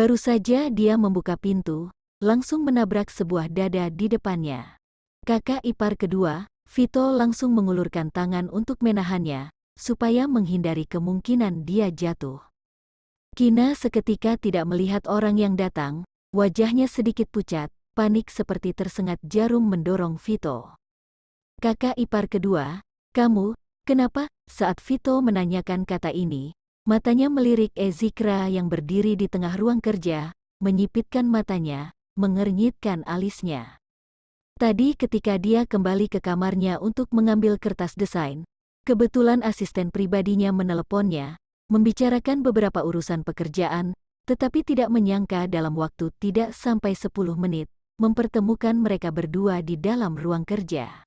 Baru saja dia membuka pintu, langsung menabrak sebuah dada di depannya. Kakak ipar kedua, Vito langsung mengulurkan tangan untuk menahannya, supaya menghindari kemungkinan dia jatuh. Kina seketika tidak melihat orang yang datang, wajahnya sedikit pucat, panik seperti tersengat jarum mendorong Vito. Kakak ipar kedua, kamu, kenapa? Saat Vito menanyakan kata ini, Matanya melirik Ezikra yang berdiri di tengah ruang kerja, menyipitkan matanya, mengernyitkan alisnya. Tadi ketika dia kembali ke kamarnya untuk mengambil kertas desain, kebetulan asisten pribadinya meneleponnya, membicarakan beberapa urusan pekerjaan, tetapi tidak menyangka dalam waktu tidak sampai 10 menit, mempertemukan mereka berdua di dalam ruang kerja.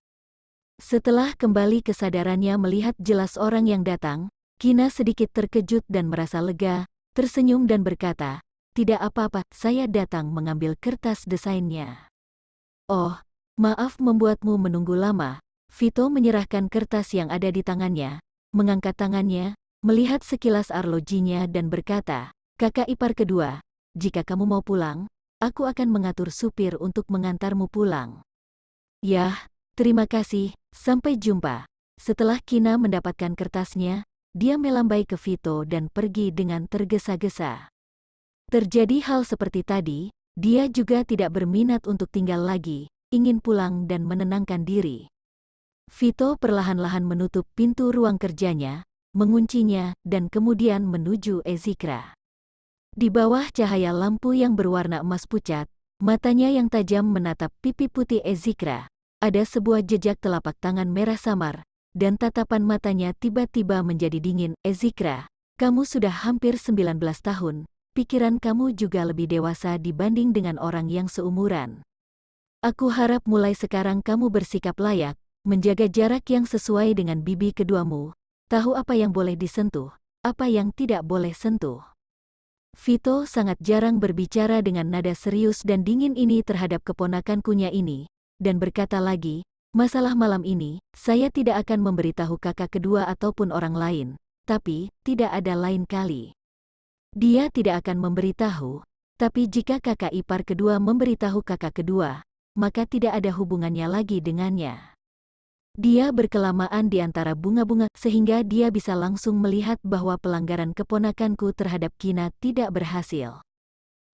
Setelah kembali kesadarannya melihat jelas orang yang datang, Kina sedikit terkejut dan merasa lega, tersenyum dan berkata, tidak apa-apa, saya datang mengambil kertas desainnya. Oh, maaf membuatmu menunggu lama. Vito menyerahkan kertas yang ada di tangannya, mengangkat tangannya, melihat sekilas arlojinya dan berkata, kakak ipar kedua, jika kamu mau pulang, aku akan mengatur supir untuk mengantarmu pulang. Yah, terima kasih, sampai jumpa. Setelah Kina mendapatkan kertasnya, dia melambai ke Vito dan pergi dengan tergesa-gesa. Terjadi hal seperti tadi, dia juga tidak berminat untuk tinggal lagi, ingin pulang dan menenangkan diri. Vito perlahan-lahan menutup pintu ruang kerjanya, menguncinya, dan kemudian menuju Ezikra. Di bawah cahaya lampu yang berwarna emas pucat, matanya yang tajam menatap pipi putih Ezikra. Ada sebuah jejak telapak tangan merah samar, dan tatapan matanya tiba-tiba menjadi dingin. Ezikra, kamu sudah hampir 19 tahun, pikiran kamu juga lebih dewasa dibanding dengan orang yang seumuran. Aku harap mulai sekarang kamu bersikap layak, menjaga jarak yang sesuai dengan bibi keduamu, tahu apa yang boleh disentuh, apa yang tidak boleh sentuh. Vito sangat jarang berbicara dengan nada serius dan dingin ini terhadap keponakan kunya ini, dan berkata lagi, Masalah malam ini, saya tidak akan memberitahu kakak kedua ataupun orang lain, tapi tidak ada lain kali. Dia tidak akan memberitahu, tapi jika kakak ipar kedua memberitahu kakak kedua, maka tidak ada hubungannya lagi dengannya. Dia berkelamaan di antara bunga-bunga sehingga dia bisa langsung melihat bahwa pelanggaran keponakanku terhadap Kina tidak berhasil.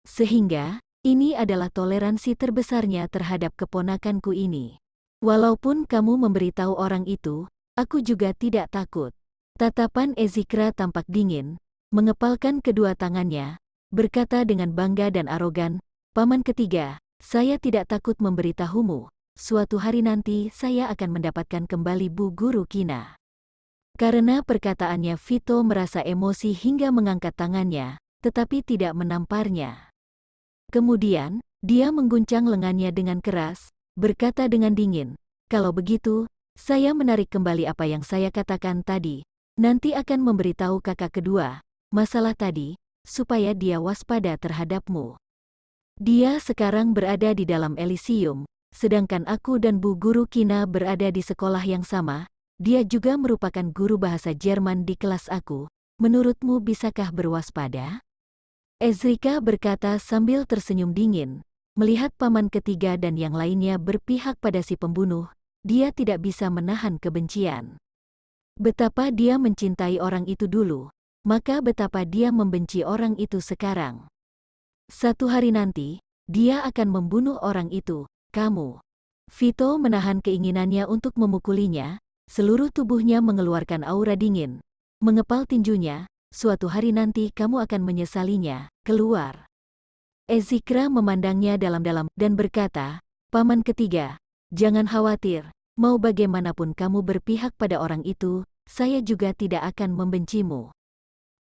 Sehingga, ini adalah toleransi terbesarnya terhadap keponakanku ini. Walaupun kamu memberitahu orang itu, aku juga tidak takut. Tatapan Ezikra tampak dingin, mengepalkan kedua tangannya, berkata dengan bangga dan arogan, Paman ketiga, saya tidak takut memberitahumu, suatu hari nanti saya akan mendapatkan kembali Bu Guru Kina. Karena perkataannya Vito merasa emosi hingga mengangkat tangannya, tetapi tidak menamparnya. Kemudian, dia mengguncang lengannya dengan keras, berkata dengan dingin, kalau begitu, saya menarik kembali apa yang saya katakan tadi. Nanti akan memberitahu kakak kedua, masalah tadi, supaya dia waspada terhadapmu. Dia sekarang berada di dalam Elysium, sedangkan aku dan Bu Guru Kina berada di sekolah yang sama, dia juga merupakan guru bahasa Jerman di kelas aku. Menurutmu bisakah berwaspada? Ezrika berkata sambil tersenyum dingin, Melihat paman ketiga dan yang lainnya berpihak pada si pembunuh, dia tidak bisa menahan kebencian. Betapa dia mencintai orang itu dulu, maka betapa dia membenci orang itu sekarang. Satu hari nanti, dia akan membunuh orang itu, kamu. Vito menahan keinginannya untuk memukulinya, seluruh tubuhnya mengeluarkan aura dingin. Mengepal tinjunya, suatu hari nanti kamu akan menyesalinya, keluar. Ezikra memandangnya dalam-dalam dan berkata, Paman ketiga, jangan khawatir, mau bagaimanapun kamu berpihak pada orang itu, saya juga tidak akan membencimu.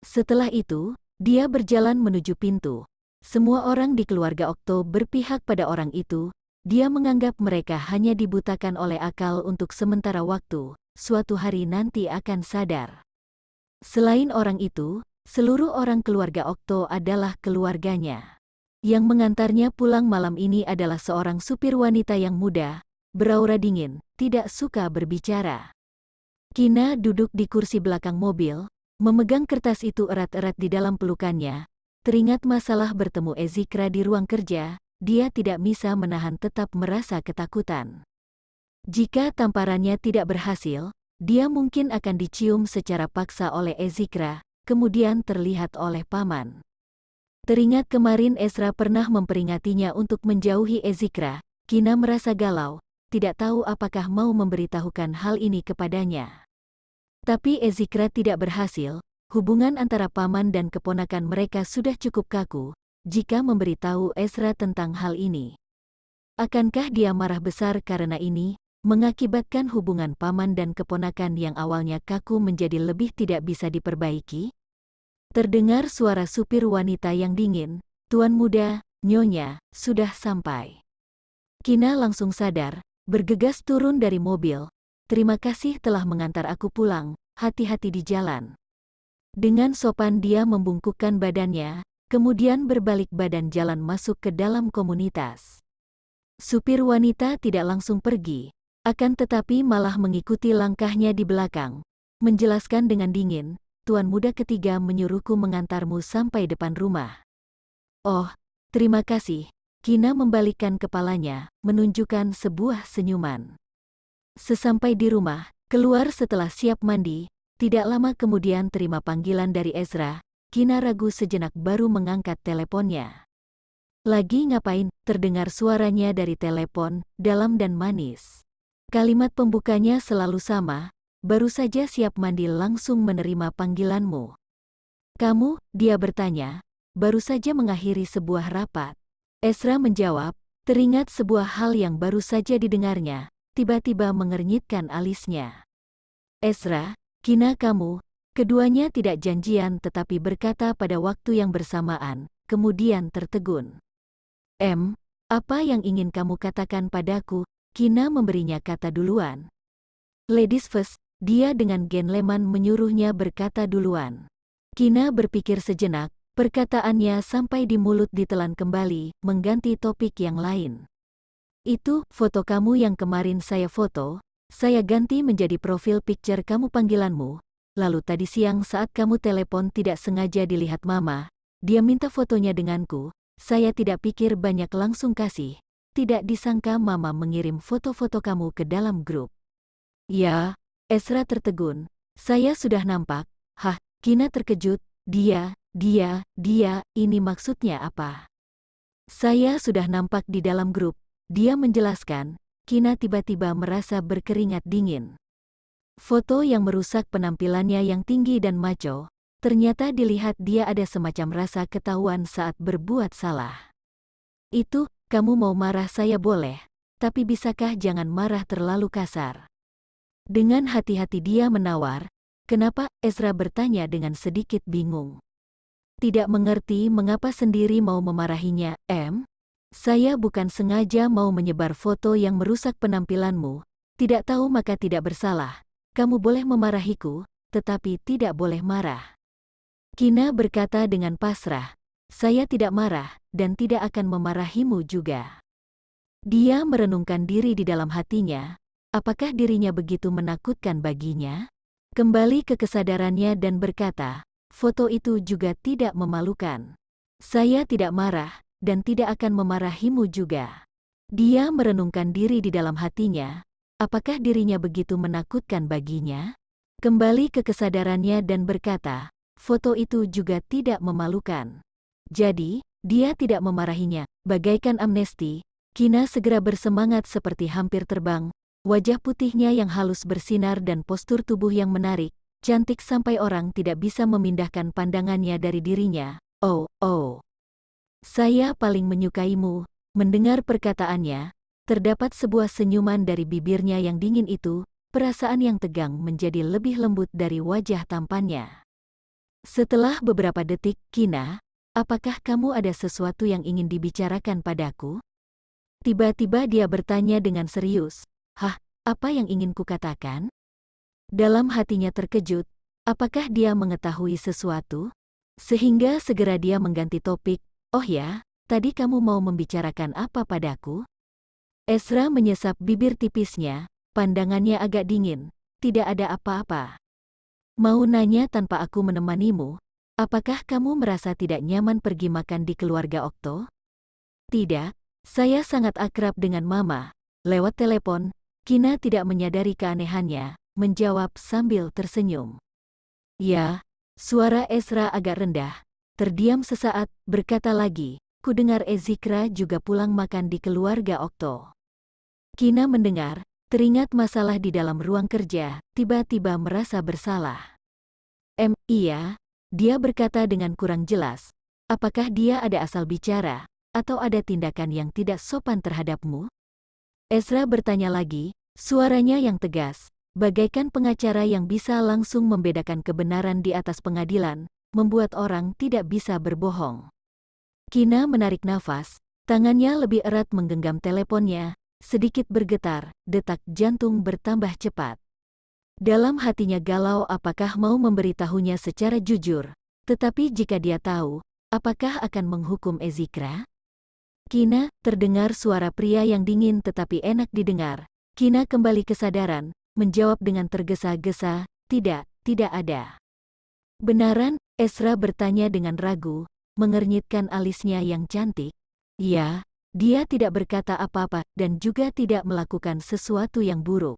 Setelah itu, dia berjalan menuju pintu. Semua orang di keluarga Okto berpihak pada orang itu. Dia menganggap mereka hanya dibutakan oleh akal untuk sementara waktu. Suatu hari nanti akan sadar. Selain orang itu, seluruh orang keluarga Okto adalah keluarganya. Yang mengantarnya pulang malam ini adalah seorang supir wanita yang muda, beraura dingin, tidak suka berbicara. Kina duduk di kursi belakang mobil, memegang kertas itu erat-erat di dalam pelukannya. Teringat masalah bertemu Ezikra di ruang kerja, dia tidak bisa menahan tetap merasa ketakutan. Jika tamparannya tidak berhasil, dia mungkin akan dicium secara paksa oleh Ezikra, kemudian terlihat oleh paman. Teringat kemarin Ezra pernah memperingatinya untuk menjauhi Ezikra, Kina merasa galau, tidak tahu apakah mau memberitahukan hal ini kepadanya. Tapi Ezikra tidak berhasil, hubungan antara paman dan keponakan mereka sudah cukup kaku, jika memberitahu Ezra tentang hal ini. Akankah dia marah besar karena ini, mengakibatkan hubungan paman dan keponakan yang awalnya kaku menjadi lebih tidak bisa diperbaiki? Terdengar suara supir wanita yang dingin, Tuan muda, Nyonya, sudah sampai. Kina langsung sadar, bergegas turun dari mobil. Terima kasih telah mengantar aku pulang, hati-hati di jalan. Dengan sopan dia membungkukkan badannya, kemudian berbalik badan jalan masuk ke dalam komunitas. Supir wanita tidak langsung pergi, akan tetapi malah mengikuti langkahnya di belakang, menjelaskan dengan dingin, tuan muda ketiga menyuruhku mengantarmu sampai depan rumah. Oh, terima kasih. Kina membalikkan kepalanya, menunjukkan sebuah senyuman. Sesampai di rumah, keluar setelah siap mandi, tidak lama kemudian terima panggilan dari Ezra, Kina ragu sejenak baru mengangkat teleponnya. Lagi ngapain, terdengar suaranya dari telepon, dalam dan manis. Kalimat pembukanya selalu sama, baru saja siap mandi langsung menerima panggilanmu. Kamu, dia bertanya, baru saja mengakhiri sebuah rapat. Esra menjawab, teringat sebuah hal yang baru saja didengarnya, tiba-tiba mengernyitkan alisnya. Esra, Kina kamu, keduanya tidak janjian tetapi berkata pada waktu yang bersamaan, kemudian tertegun. M, apa yang ingin kamu katakan padaku? Kina memberinya kata duluan. Ladies first, dia dengan Gen Leman menyuruhnya berkata duluan. Kina berpikir sejenak, perkataannya sampai di mulut ditelan kembali, mengganti topik yang lain. Itu foto kamu yang kemarin saya foto, saya ganti menjadi profil picture kamu panggilanmu. Lalu tadi siang saat kamu telepon tidak sengaja dilihat mama, dia minta fotonya denganku, saya tidak pikir banyak langsung kasih. Tidak disangka mama mengirim foto-foto kamu ke dalam grup. Ya, Esra tertegun. Saya sudah nampak. Hah, Kina terkejut. Dia, dia, dia, ini maksudnya apa? Saya sudah nampak di dalam grup. Dia menjelaskan, Kina tiba-tiba merasa berkeringat dingin. Foto yang merusak penampilannya yang tinggi dan maco, ternyata dilihat dia ada semacam rasa ketahuan saat berbuat salah. Itu, kamu mau marah saya boleh, tapi bisakah jangan marah terlalu kasar? Dengan hati-hati dia menawar, kenapa Ezra bertanya dengan sedikit bingung. Tidak mengerti mengapa sendiri mau memarahinya, M. Saya bukan sengaja mau menyebar foto yang merusak penampilanmu, tidak tahu maka tidak bersalah. Kamu boleh memarahiku, tetapi tidak boleh marah. Kina berkata dengan pasrah, saya tidak marah dan tidak akan memarahimu juga. Dia merenungkan diri di dalam hatinya, apakah dirinya begitu menakutkan baginya? Kembali ke kesadarannya dan berkata, foto itu juga tidak memalukan. Saya tidak marah, dan tidak akan memarahimu juga. Dia merenungkan diri di dalam hatinya, apakah dirinya begitu menakutkan baginya? Kembali ke kesadarannya dan berkata, foto itu juga tidak memalukan. Jadi, dia tidak memarahinya, bagaikan amnesti, Kina segera bersemangat seperti hampir terbang, Wajah putihnya yang halus bersinar dan postur tubuh yang menarik, cantik sampai orang tidak bisa memindahkan pandangannya dari dirinya. Oh, oh. Saya paling menyukaimu, mendengar perkataannya, terdapat sebuah senyuman dari bibirnya yang dingin itu, perasaan yang tegang menjadi lebih lembut dari wajah tampannya. Setelah beberapa detik, Kina, apakah kamu ada sesuatu yang ingin dibicarakan padaku? Tiba-tiba dia bertanya dengan serius, Hah, apa yang ingin kukatakan? Dalam hatinya terkejut, apakah dia mengetahui sesuatu? Sehingga segera dia mengganti topik, oh ya, tadi kamu mau membicarakan apa padaku? Esra menyesap bibir tipisnya, pandangannya agak dingin, tidak ada apa-apa. Mau nanya tanpa aku menemanimu, apakah kamu merasa tidak nyaman pergi makan di keluarga Okto? Tidak, saya sangat akrab dengan mama, lewat telepon, Kina tidak menyadari keanehannya, menjawab sambil tersenyum. Ya, suara Ezra agak rendah. Terdiam sesaat, berkata lagi, ku dengar Ezikra juga pulang makan di keluarga Okto. Kina mendengar, teringat masalah di dalam ruang kerja, tiba-tiba merasa bersalah. M, iya, dia berkata dengan kurang jelas. Apakah dia ada asal bicara, atau ada tindakan yang tidak sopan terhadapmu? Ezra bertanya lagi, suaranya yang tegas, bagaikan pengacara yang bisa langsung membedakan kebenaran di atas pengadilan, membuat orang tidak bisa berbohong. Kina menarik nafas, tangannya lebih erat menggenggam teleponnya, sedikit bergetar, detak jantung bertambah cepat. Dalam hatinya galau apakah mau memberitahunya secara jujur, tetapi jika dia tahu, apakah akan menghukum Ezikra? Kina, terdengar suara pria yang dingin tetapi enak didengar. Kina kembali kesadaran, menjawab dengan tergesa-gesa, tidak, tidak ada. Benaran, Esra bertanya dengan ragu, mengernyitkan alisnya yang cantik. Ya, dia tidak berkata apa-apa dan juga tidak melakukan sesuatu yang buruk.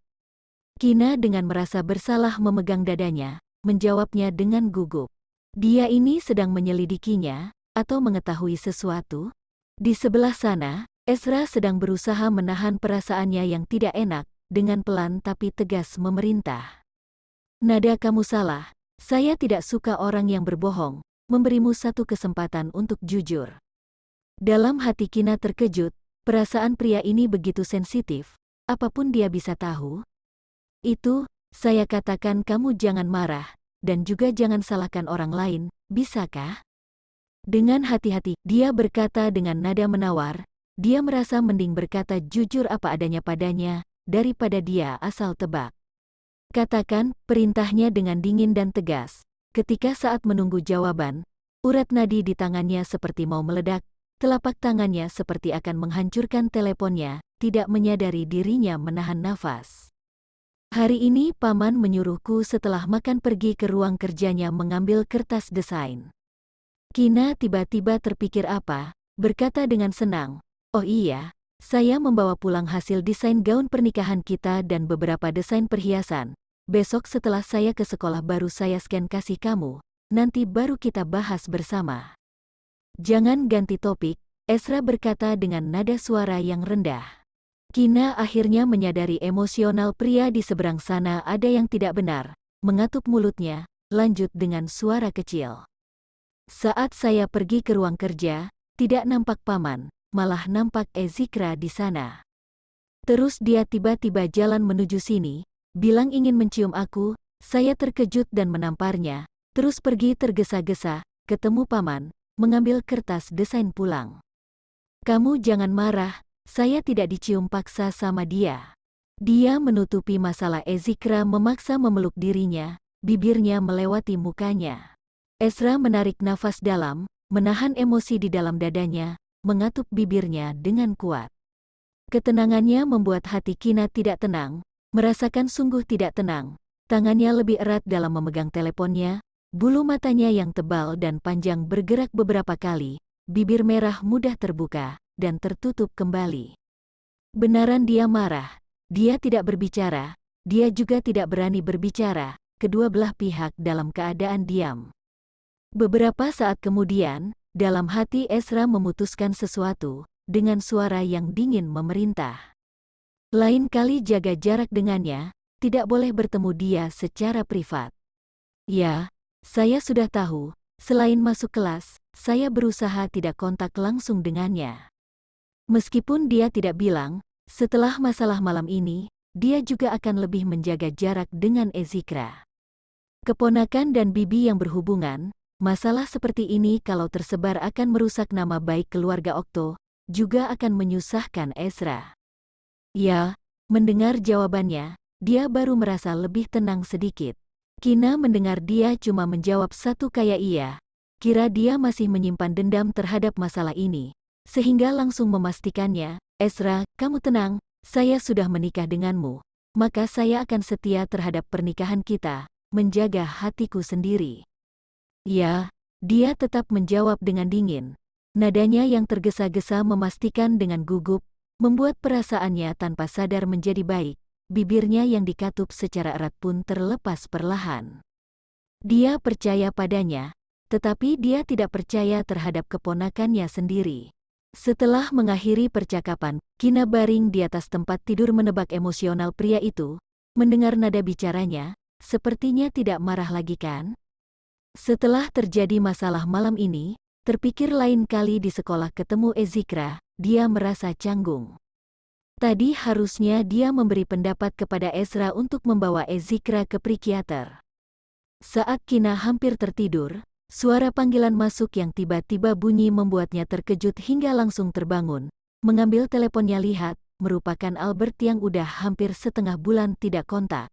Kina dengan merasa bersalah memegang dadanya, menjawabnya dengan gugup. Dia ini sedang menyelidikinya, atau mengetahui sesuatu? Di sebelah sana, Ezra sedang berusaha menahan perasaannya yang tidak enak, dengan pelan tapi tegas memerintah. Nada kamu salah, saya tidak suka orang yang berbohong, memberimu satu kesempatan untuk jujur. Dalam hati Kina terkejut, perasaan pria ini begitu sensitif, apapun dia bisa tahu. Itu, saya katakan kamu jangan marah, dan juga jangan salahkan orang lain, bisakah? Dengan hati-hati, dia berkata dengan nada menawar, dia merasa mending berkata jujur apa adanya padanya, daripada dia asal tebak. Katakan, perintahnya dengan dingin dan tegas. Ketika saat menunggu jawaban, urat nadi di tangannya seperti mau meledak, telapak tangannya seperti akan menghancurkan teleponnya, tidak menyadari dirinya menahan nafas. Hari ini paman menyuruhku setelah makan pergi ke ruang kerjanya mengambil kertas desain. Kina tiba-tiba terpikir apa, berkata dengan senang, Oh iya, saya membawa pulang hasil desain gaun pernikahan kita dan beberapa desain perhiasan. Besok setelah saya ke sekolah baru saya scan kasih kamu, nanti baru kita bahas bersama. Jangan ganti topik, Esra berkata dengan nada suara yang rendah. Kina akhirnya menyadari emosional pria di seberang sana ada yang tidak benar, mengatup mulutnya, lanjut dengan suara kecil. Saat saya pergi ke ruang kerja, tidak nampak paman, malah nampak Ezikra di sana. Terus dia tiba-tiba jalan menuju sini, bilang ingin mencium aku, saya terkejut dan menamparnya, terus pergi tergesa-gesa, ketemu paman, mengambil kertas desain pulang. Kamu jangan marah, saya tidak dicium paksa sama dia. Dia menutupi masalah Ezikra memaksa memeluk dirinya, bibirnya melewati mukanya. Ezra menarik nafas dalam, menahan emosi di dalam dadanya, mengatup bibirnya dengan kuat. Ketenangannya membuat hati Kina tidak tenang, merasakan sungguh tidak tenang. Tangannya lebih erat dalam memegang teleponnya, bulu matanya yang tebal dan panjang bergerak beberapa kali, bibir merah mudah terbuka, dan tertutup kembali. Benaran dia marah, dia tidak berbicara, dia juga tidak berani berbicara, kedua belah pihak dalam keadaan diam. Beberapa saat kemudian, dalam hati Ezra memutuskan sesuatu, dengan suara yang dingin memerintah. Lain kali jaga jarak dengannya, tidak boleh bertemu dia secara privat. Ya, saya sudah tahu, selain masuk kelas, saya berusaha tidak kontak langsung dengannya. Meskipun dia tidak bilang, setelah masalah malam ini, dia juga akan lebih menjaga jarak dengan Ezikra. Keponakan dan bibi yang berhubungan, Masalah seperti ini kalau tersebar akan merusak nama baik keluarga Okto, juga akan menyusahkan Ezra. Ya, mendengar jawabannya, dia baru merasa lebih tenang sedikit. Kina mendengar dia cuma menjawab satu kayak iya. Kira dia masih menyimpan dendam terhadap masalah ini. Sehingga langsung memastikannya, Ezra, kamu tenang, saya sudah menikah denganmu. Maka saya akan setia terhadap pernikahan kita, menjaga hatiku sendiri. Ya, dia tetap menjawab dengan dingin. Nadanya yang tergesa-gesa memastikan dengan gugup, membuat perasaannya tanpa sadar menjadi baik. Bibirnya yang dikatup secara erat pun terlepas perlahan. Dia percaya padanya, tetapi dia tidak percaya terhadap keponakannya sendiri. Setelah mengakhiri percakapan, Kina baring di atas tempat tidur menebak emosional pria itu, mendengar nada bicaranya, sepertinya tidak marah lagi kan? Setelah terjadi masalah malam ini, terpikir lain kali di sekolah ketemu Ezikra, dia merasa canggung. Tadi harusnya dia memberi pendapat kepada Ezra untuk membawa Ezikra ke prikiater. Saat Kina hampir tertidur, suara panggilan masuk yang tiba-tiba bunyi membuatnya terkejut hingga langsung terbangun. Mengambil teleponnya lihat, merupakan Albert yang udah hampir setengah bulan tidak kontak.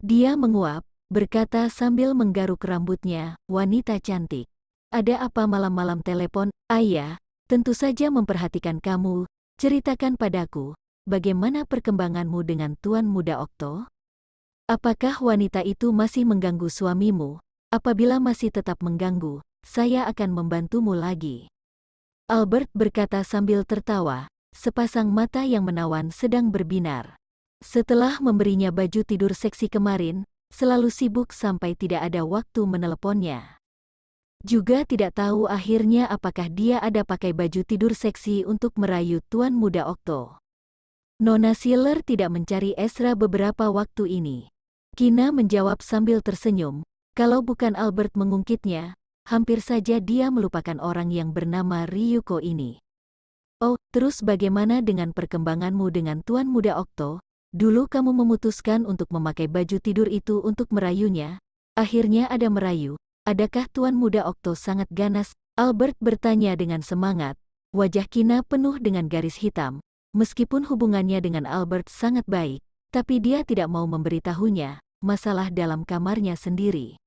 Dia menguap, berkata sambil menggaruk rambutnya, wanita cantik. Ada apa malam-malam telepon, ayah? Tentu saja memperhatikan kamu, ceritakan padaku, bagaimana perkembanganmu dengan Tuan Muda Okto? Apakah wanita itu masih mengganggu suamimu? Apabila masih tetap mengganggu, saya akan membantumu lagi. Albert berkata sambil tertawa, sepasang mata yang menawan sedang berbinar. Setelah memberinya baju tidur seksi kemarin, selalu sibuk sampai tidak ada waktu meneleponnya. Juga tidak tahu akhirnya apakah dia ada pakai baju tidur seksi untuk merayu tuan muda Okto. Nona Siller tidak mencari Ezra beberapa waktu ini. Kina menjawab sambil tersenyum, kalau bukan Albert mengungkitnya, hampir saja dia melupakan orang yang bernama Ryuko ini. Oh, terus bagaimana dengan perkembanganmu dengan Tuan Muda Okto? Dulu kamu memutuskan untuk memakai baju tidur itu untuk merayunya. Akhirnya ada merayu. Adakah Tuan Muda Okto sangat ganas? Albert bertanya dengan semangat. Wajah Kina penuh dengan garis hitam. Meskipun hubungannya dengan Albert sangat baik, tapi dia tidak mau memberitahunya masalah dalam kamarnya sendiri.